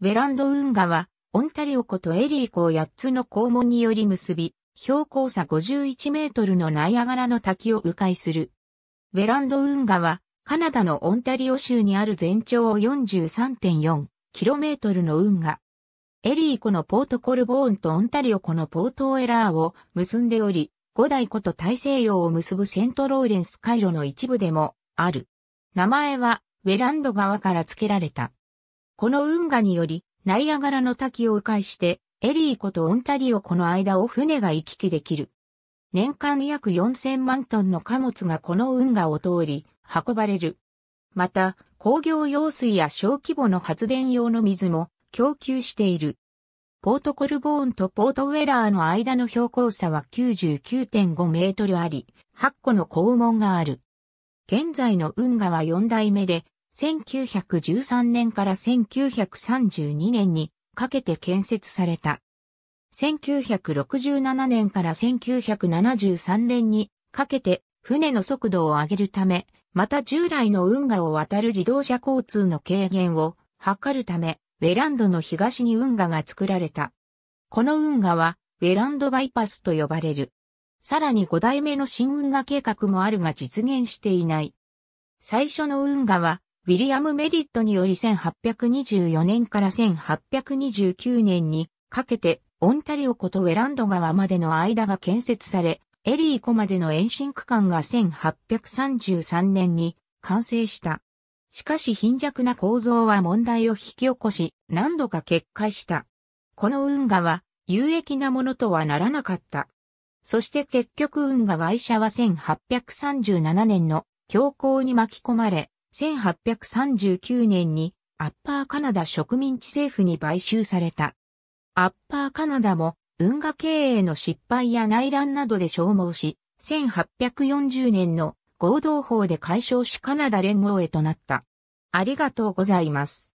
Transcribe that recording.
ベランド運河は、オンタリオ湖とエリー湖を8つの肛門により結び、標高差51メートルのナイアガラの滝を迂回する。ベランド運河は、カナダのオンタリオ州にある全長4 3 4トルの運河。エリー湖のポートコルボーンとオンタリオ湖のポートオエラーを結んでおり、五大湖と大西洋を結ぶセントローレンス回路の一部でもある。名前は、ウェランド川から付けられた。この運河により、ナイアガラの滝を迂回して、エリー湖とオンタリオ湖の間を船が行き来できる。年間約4000万トンの貨物がこの運河を通り、運ばれる。また、工業用水や小規模の発電用の水も供給している。ポートコルボーンとポートウェラーの間の標高差は99.5メートルあり、8個の肛門がある。現在の運河は4代目で、1913年から1932年にかけて建設された。1967年から1973年にかけて船の速度を上げるため、また従来の運河を渡る自動車交通の軽減を図るため、ウェランドの東に運河が作られた。この運河は、ウェランドバイパスと呼ばれる。さらに5代目の新運河計画もあるが実現していない。最初の運河は、ウィリアム・メリットにより1824年から1829年にかけてオンタリオ湖とウェランド川までの間が建設され、エリー湖までの延伸区間が1833年に完成した。しかし貧弱な構造は問題を引き起こし、何度か決壊した。この運河は有益なものとはならなかった。そして結局運河会社は1837年の強行に巻き込まれ、1839年にアッパーカナダ植民地政府に買収された。アッパーカナダも運河経営の失敗や内乱などで消耗し、1840年の合同法で解消しカナダ連合へとなった。ありがとうございます。